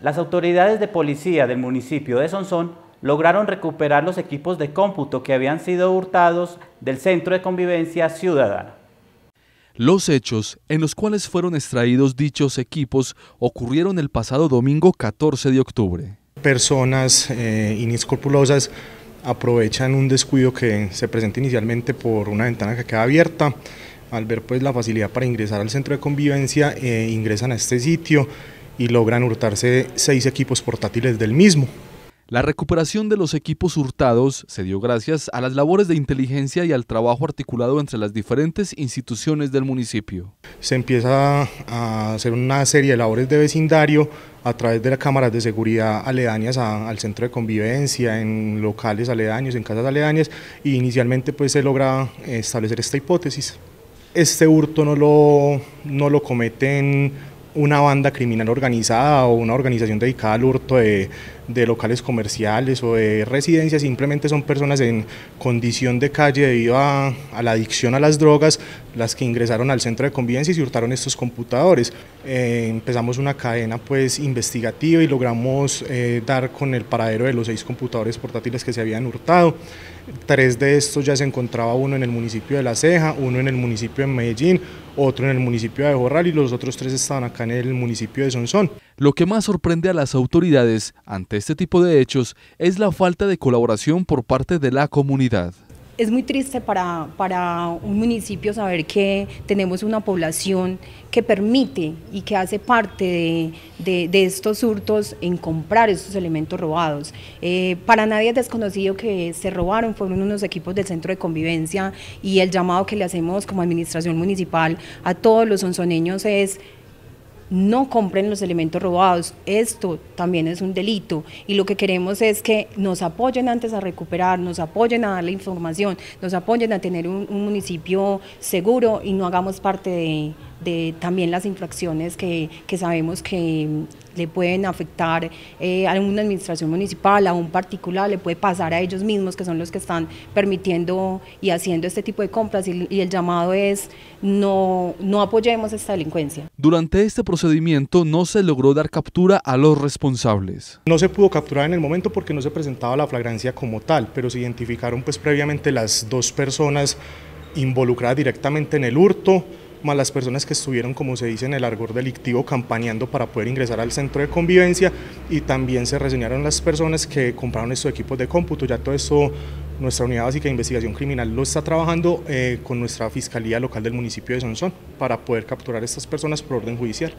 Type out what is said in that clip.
Las autoridades de policía del municipio de Sonsón lograron recuperar los equipos de cómputo que habían sido hurtados del Centro de Convivencia Ciudadana. Los hechos en los cuales fueron extraídos dichos equipos ocurrieron el pasado domingo 14 de octubre. Personas eh, inescrupulosas aprovechan un descuido que se presenta inicialmente por una ventana que queda abierta. Al ver pues la facilidad para ingresar al centro de convivencia, eh, ingresan a este sitio, y logran hurtarse seis equipos portátiles del mismo. La recuperación de los equipos hurtados se dio gracias a las labores de inteligencia y al trabajo articulado entre las diferentes instituciones del municipio. Se empieza a hacer una serie de labores de vecindario a través de las cámaras de seguridad aledañas al centro de convivencia, en locales aledaños, en casas aledañas, y e inicialmente pues se logra eh, establecer esta hipótesis. Este hurto no lo, no lo cometen una banda criminal organizada o una organización dedicada al hurto de, locales comerciales o de residencias, simplemente son personas en condición de calle debido a, la adicción a las drogas, las que ingresaron al centro de convivencia y se hurtaron estos computadores. Eh, empezamos una cadena pues investigativa y logramos eh, dar con el paradero de los seis computadores portátiles que se habían hurtado. Tres de estos ya se encontraba uno en el municipio de La Ceja, uno en el municipio de Medellín, otro en el municipio de Borral y los otros tres estaban acá en el municipio de Sonsón. Lo que más sorprende a las autoridades ante este tipo de hechos es la falta de colaboración por parte de la comunidad es muy triste para, para un municipio saber que tenemos una población que permite y que hace parte de, estos hurtos en comprar estos elementos robados. Eh, para nadie es desconocido que se robaron, fueron unos equipos del centro de convivencia y el llamado que le hacemos como administración municipal a todos los sonzoneños es no compren los elementos robados. Esto también es un delito y lo que queremos es que nos apoyen antes a recuperar, nos apoyen a dar la información, nos apoyen a tener un, un municipio seguro y no hagamos parte de, de también las infracciones que, sabemos que mm, le pueden afectar eh, a una administración municipal, a un particular, le puede pasar a ellos mismos, que son los que están permitiendo y haciendo este tipo de compras, y, el llamado es no, no apoyemos esta delincuencia. Durante este procedimiento no se logró dar captura a los responsables. No se pudo capturar en el momento porque no se presentaba la flagrancia como tal, pero se identificaron pues previamente las dos personas involucradas directamente en el hurto, más las personas que estuvieron, como se dice en el argor delictivo, campañando para poder ingresar al centro de convivencia y también se reseñaron las personas que compraron estos equipos de cómputo. Ya todo eso, nuestra unidad básica de investigación criminal lo está trabajando eh, con nuestra Fiscalía Local del municipio de Sonsón para poder capturar a estas personas por orden judicial.